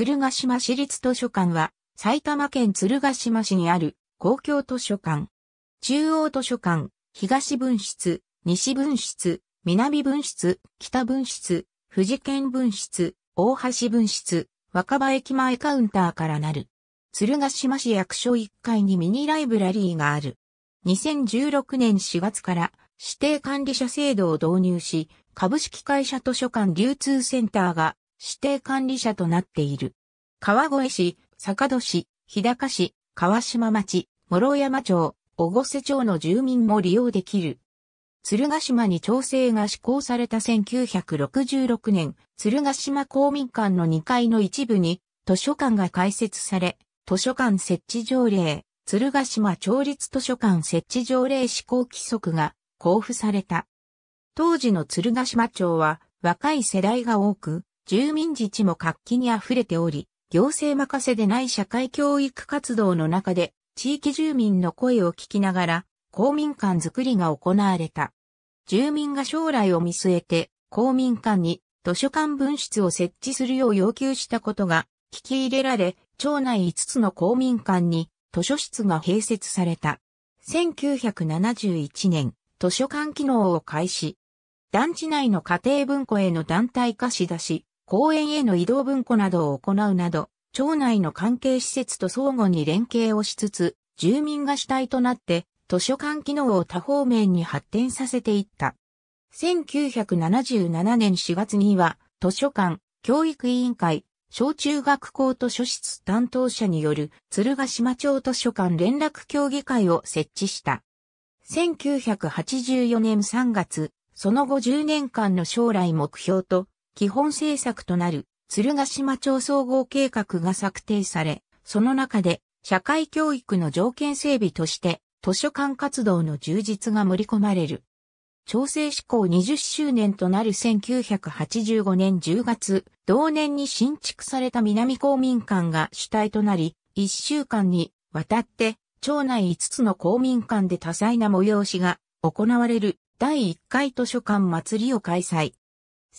鶴ヶ島市立図書館は、埼玉県鶴ヶ島市にある公共図書館。中央図書館、東分室、西分室、南分室、北分室、富士県分室、大橋分室、若葉駅前カウンターからなる。鶴ヶ島市役所1階にミニライブラリーがある。2016年4月から指定管理者制度を導入し、株式会社図書館流通センターが指定管理者となっている。川越市、坂戸市、日高市、川島町、諸山町、小瀬町の住民も利用できる。鶴ヶ島に調整が施行された1966年、鶴ヶ島公民館の2階の一部に図書館が開設され、図書館設置条例、鶴ヶ島町立図書館設置条例施行規則が交付された。当時の鶴ヶ島町は若い世代が多く、住民自治も活気に溢れており、行政任せでない社会教育活動の中で、地域住民の声を聞きながら、公民館づくりが行われた。住民が将来を見据えて、公民館に図書館分室を設置するよう要求したことが聞き入れられ、町内5つの公民館に図書室が併設された。1971年、図書館機能を開始。団地内の家庭文庫への団体貸し出し、公園への移動文庫などを行うなど、町内の関係施設と相互に連携をしつつ、住民が主体となって図書館機能を多方面に発展させていった。1977年4月には、図書館、教育委員会、小中学校図書室担当者による鶴ヶ島町図書館連絡協議会を設置した。1984年3月、その後10年間の将来目標と基本政策となる鶴ヶ島町総合計画が策定され、その中で社会教育の条件整備として図書館活動の充実が盛り込まれる。調整施行20周年となる1985年10月、同年に新築された南公民館が主体となり、1週間にわたって町内5つの公民館で多彩な催しが行われる第1回図書館祭りを開催。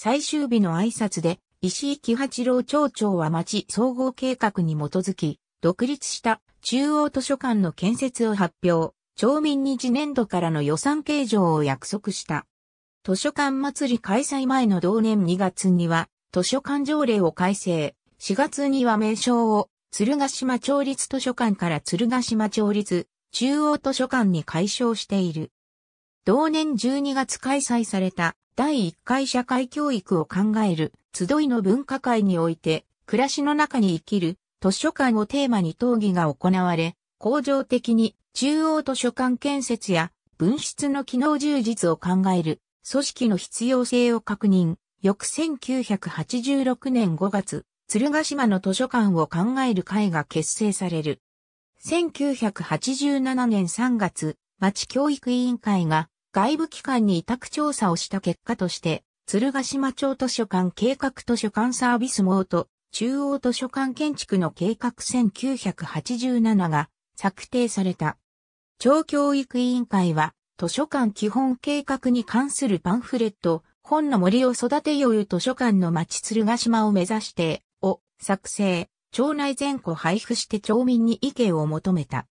最終日の挨拶で、石井喜八郎町長は町総合計画に基づき、独立した中央図書館の建設を発表、町民に次年度からの予算計上を約束した。図書館祭り開催前の同年2月には、図書館条例を改正、4月には名称を、鶴ヶ島町立図書館から鶴ヶ島町立中央図書館に改称している。同年12月開催された第1回社会教育を考える集いの文化会において、暮らしの中に生きる図書館をテーマに討議が行われ、恒常的に中央図書館建設や分室の機能充実を考える組織の必要性を確認。翌1986年5月、鶴ヶ島の図書館を考える会が結成される。1987年3月、町教育委員会が外部機関に委託調査をした結果として、鶴ヶ島町図書館計画図書館サービス網と中央図書館建築の計画1987が策定された。町教育委員会は図書館基本計画に関するパンフレット、本の森を育てよう図書館の町鶴ヶ島を目指してを作成、町内全戸配布して町民に意見を求めた。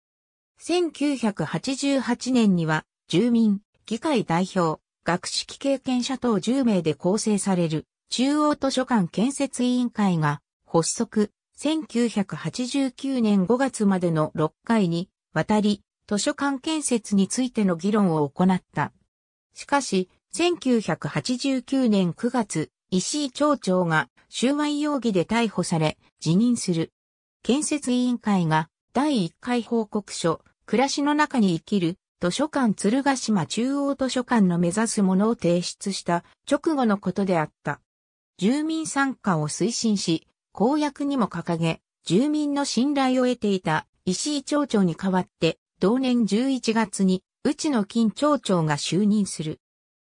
1988年には住民、議会代表、学識経験者等10名で構成される中央図書館建設委員会が発足、1989年5月までの6回にわたり図書館建設についての議論を行った。しかし、1989年9月、石井町長が収賄容疑で逮捕され、辞任する。建設委員会が第1回報告書、暮らしの中に生きる図書館鶴ヶ島中央図書館の目指すものを提出した直後のことであった。住民参加を推進し、公約にも掲げ、住民の信頼を得ていた石井町長に代わって、同年11月に、内野金町長が就任する。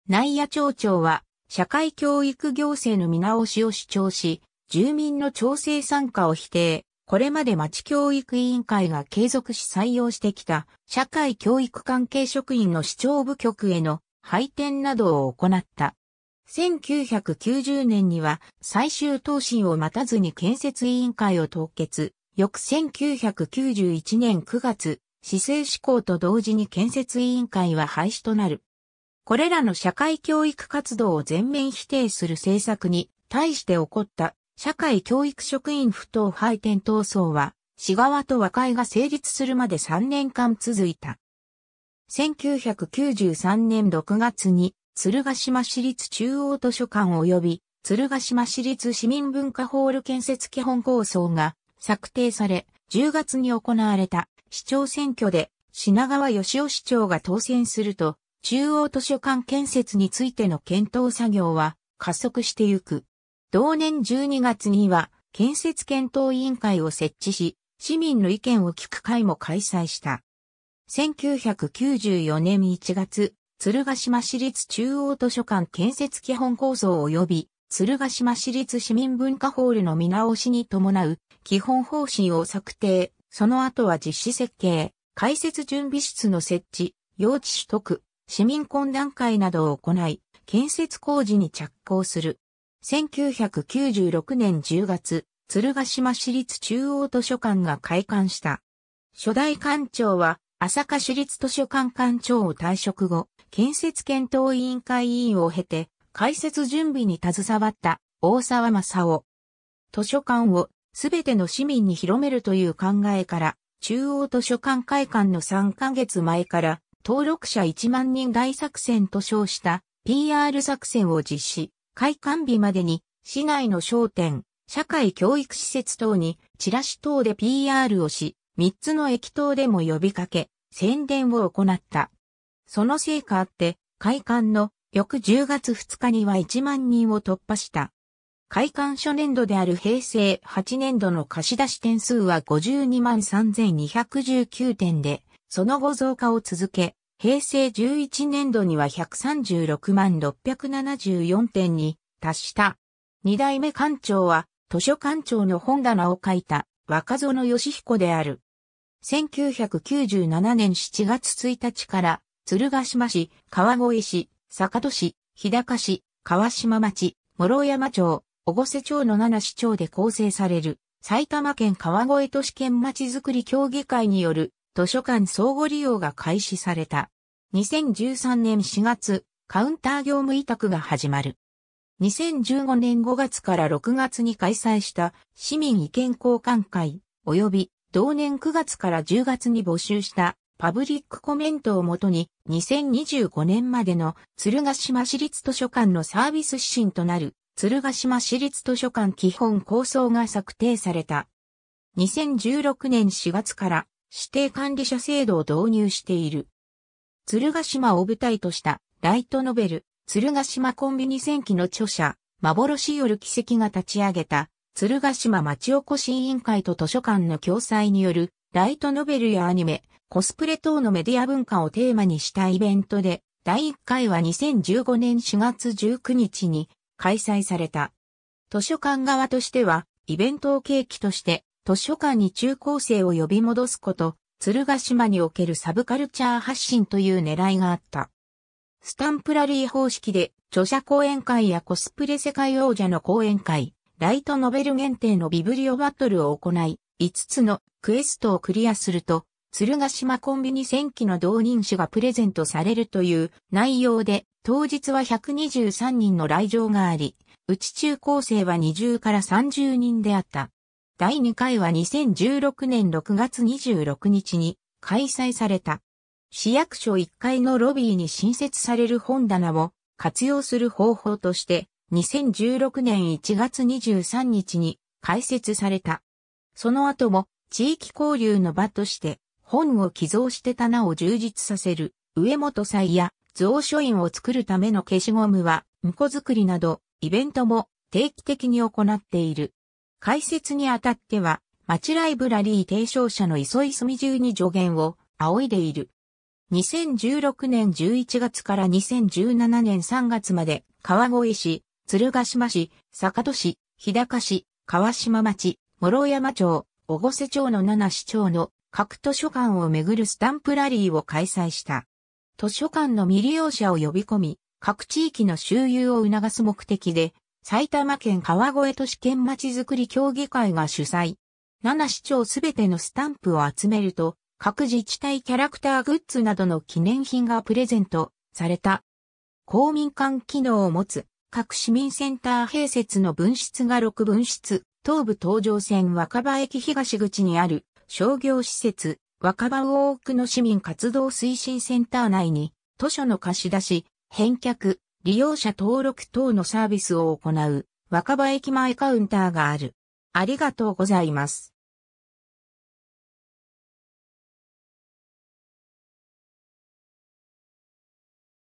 内野町長は、社会教育行政の見直しを主張し、住民の調整参加を否定、これまで町教育委員会が継続し採用してきた社会教育関係職員の市長部局への配点などを行った。1990年には最終答申を待たずに建設委員会を凍結。翌1991年9月、市政施行と同時に建設委員会は廃止となる。これらの社会教育活動を全面否定する政策に対して起こった社会教育職員不当配転闘争は、市側と和解が成立するまで3年間続いた。1993年6月に、鶴ヶ島市立中央図書館及び、鶴ヶ島市立市民文化ホール建設基本構想が策定され、10月に行われた市長選挙で品川義雄市長が当選すると、中央図書館建設についての検討作業は加速してゆく。同年12月には建設検討委員会を設置し、市民の意見を聞く会も開催した。1994年1月、鶴ヶ島市立中央図書館建設基本構想及び、鶴ヶ島市立市民文化ホールの見直しに伴う基本方針を策定、その後は実施設計、開設準備室の設置、用地取得、市民懇談会などを行い、建設工事に着工する。1996年10月、鶴ヶ島市立中央図書館が開館した。初代館長は、朝霞市立図書館館長を退職後、建設検討委員会委員を経て、開設準備に携わった大沢正夫。図書館をすべての市民に広めるという考えから、中央図書館会館の3ヶ月前から、登録者1万人大作戦と称した PR 作戦を実施。開館日までに市内の商店、社会教育施設等にチラシ等で PR をし、3つの駅等でも呼びかけ、宣伝を行った。その成果あって、開館の翌10月2日には1万人を突破した。開館初年度である平成8年度の貸し出し点数は52万3219点で、その後増加を続け、平成11年度には136万674に達した。二代目館長は図書館長の本棚を書いた若園義彦である。1997年7月1日から鶴ヶ島市、川越市、坂戸市、日高市、川島町、諸山町、小瀬町の7市町で構成される埼玉県川越都市圏まちづくり協議会による図書館相互利用が開始された。2013年4月、カウンター業務委託が始まる。2015年5月から6月に開催した市民意見交換会、及び同年9月から10月に募集したパブリックコメントをもとに2025年までの鶴ヶ島市立図書館のサービス指針となる鶴ヶ島市立図書館基本構想が策定された。2016年4月から指定管理者制度を導入している。鶴ヶ島を舞台としたライトノベル、鶴ヶ島コンビニ戦記の著者、幻よる奇跡が立ち上げた、鶴ヶ島町おこし委員会と図書館の共催による、ライトノベルやアニメ、コスプレ等のメディア文化をテーマにしたイベントで、第1回は2015年4月19日に開催された。図書館側としては、イベントを契機として、図書館に中高生を呼び戻すこと、鶴ヶ島におけるサブカルチャー発信という狙いがあった。スタンプラリー方式で、著者講演会やコスプレ世界王者の講演会、ライトノベル限定のビブリオバトルを行い、5つのクエストをクリアすると、鶴ヶ島コンビニ戦記の同人誌がプレゼントされるという内容で、当日は123人の来場があり、うち中高生は20から30人であった。第2回は2016年6月26日に開催された。市役所1階のロビーに新設される本棚を活用する方法として、2016年1月23日に開設された。その後も地域交流の場として本を寄贈して棚を充実させる上本祭や蔵書院を作るための消しゴムは、婿作りなどイベントも定期的に行っている。解説にあたっては、町ライブラリー提唱者の磯井住中に助言を仰いでいる。2016年11月から2017年3月まで、川越市、鶴ヶ島市、坂戸市、日高市、川島町、諸山町、小瀬町の7市町の各図書館をめぐるスタンプラリーを開催した。図書館の未利用者を呼び込み、各地域の周遊を促す目的で、埼玉県川越都市圏まちづくり協議会が主催。7市長すべてのスタンプを集めると、各自治体キャラクターグッズなどの記念品がプレゼントされた。公民館機能を持つ各市民センター併設の分室が6分室、東武東上線若葉駅東口にある商業施設若葉大奥の市民活動推進センター内に図書の貸し出し、返却、利用者登録等のサービスを行う若葉駅前カウンターがある。ありがとうございます。